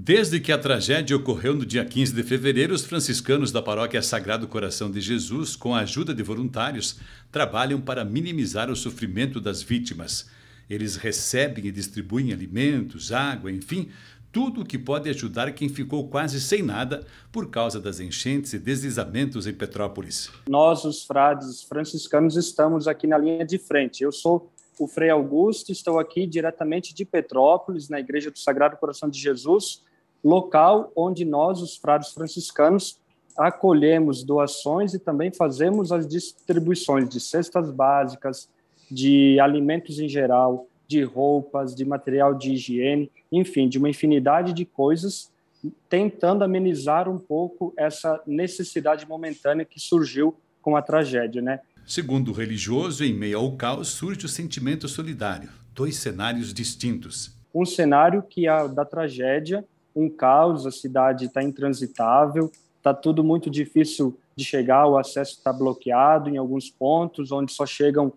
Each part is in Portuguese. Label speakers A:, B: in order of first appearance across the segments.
A: Desde que a tragédia ocorreu no dia 15 de fevereiro, os franciscanos da paróquia Sagrado Coração de Jesus, com a ajuda de voluntários, trabalham para minimizar o sofrimento das vítimas. Eles recebem e distribuem alimentos, água, enfim, tudo o que pode ajudar quem ficou quase sem nada por causa das enchentes e deslizamentos em Petrópolis.
B: Nós, os frades franciscanos, estamos aqui na linha de frente. Eu sou o Frei Augusto, estou aqui diretamente de Petrópolis, na Igreja do Sagrado Coração de Jesus, local onde nós, os frades franciscanos, acolhemos doações e também fazemos as distribuições de cestas básicas, de alimentos em geral, de roupas, de material de higiene, enfim, de uma infinidade de coisas, tentando amenizar um pouco essa necessidade momentânea
A: que surgiu com a tragédia, né? Segundo o religioso, em meio ao caos surge o sentimento solidário, dois cenários distintos.
B: Um cenário que é da tragédia, um caos, a cidade está intransitável, está tudo muito difícil de chegar, o acesso está bloqueado em alguns pontos, onde só chegam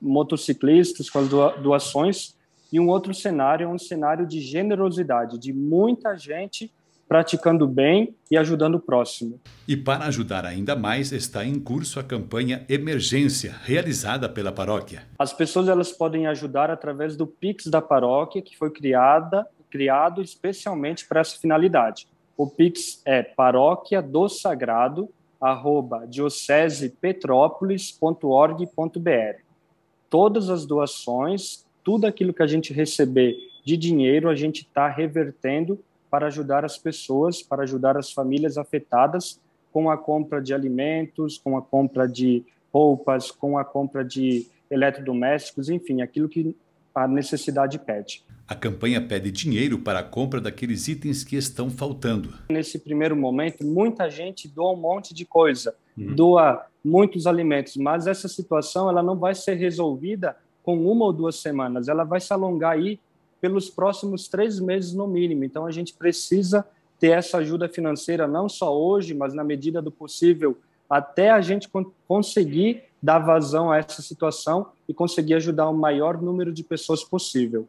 B: motociclistas com as doações. E um outro cenário é um cenário de generosidade, de muita gente
A: praticando bem e ajudando o próximo. E para ajudar ainda mais, está em curso a campanha Emergência, realizada pela paróquia. As pessoas elas
B: podem ajudar através do Pix da paróquia, que foi criada criado especialmente para essa finalidade. O Pix é paróquia do sagrado arroba diocesepetropolis.org.br. Todas as doações, tudo aquilo que a gente receber de dinheiro, a gente está revertendo para ajudar as pessoas, para ajudar as famílias afetadas com a compra de alimentos, com a compra de roupas, com a compra de eletrodomésticos, enfim, aquilo que a necessidade pede.
A: A campanha pede dinheiro para a compra daqueles itens que estão faltando.
B: Nesse primeiro momento, muita gente doa um monte de coisa, uhum. doa muitos alimentos, mas essa situação ela não vai ser resolvida com uma ou duas semanas, ela vai se alongar aí pelos próximos três meses no mínimo. Então a gente precisa ter essa ajuda financeira não só hoje, mas na medida do possível até a gente conseguir dar vazão a essa situação e conseguir ajudar o maior número de pessoas possível.